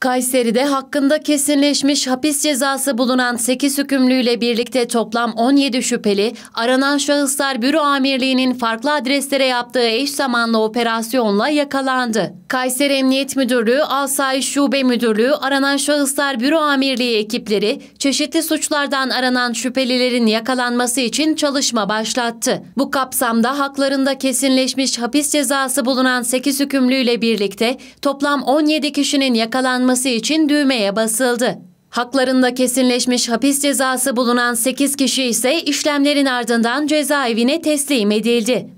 Kayseri'de hakkında kesinleşmiş hapis cezası bulunan 8 hükümlüyle birlikte toplam 17 şüpheli, aranan şahıslar büro amirliğinin farklı adreslere yaptığı eş zamanlı operasyonla yakalandı. Kayseri Emniyet Müdürlüğü, Alsay Şube Müdürlüğü, aranan şahıslar büro amirliği ekipleri çeşitli suçlardan aranan şüphelilerin yakalanması için çalışma başlattı. Bu kapsamda haklarında kesinleşmiş hapis cezası bulunan 8 hükümlüyle birlikte toplam 17 kişinin yakalanması için düğmeye basıldı. Haklarında kesinleşmiş hapis cezası bulunan 8 kişi ise işlemlerin ardından cezaevine teslim edildi.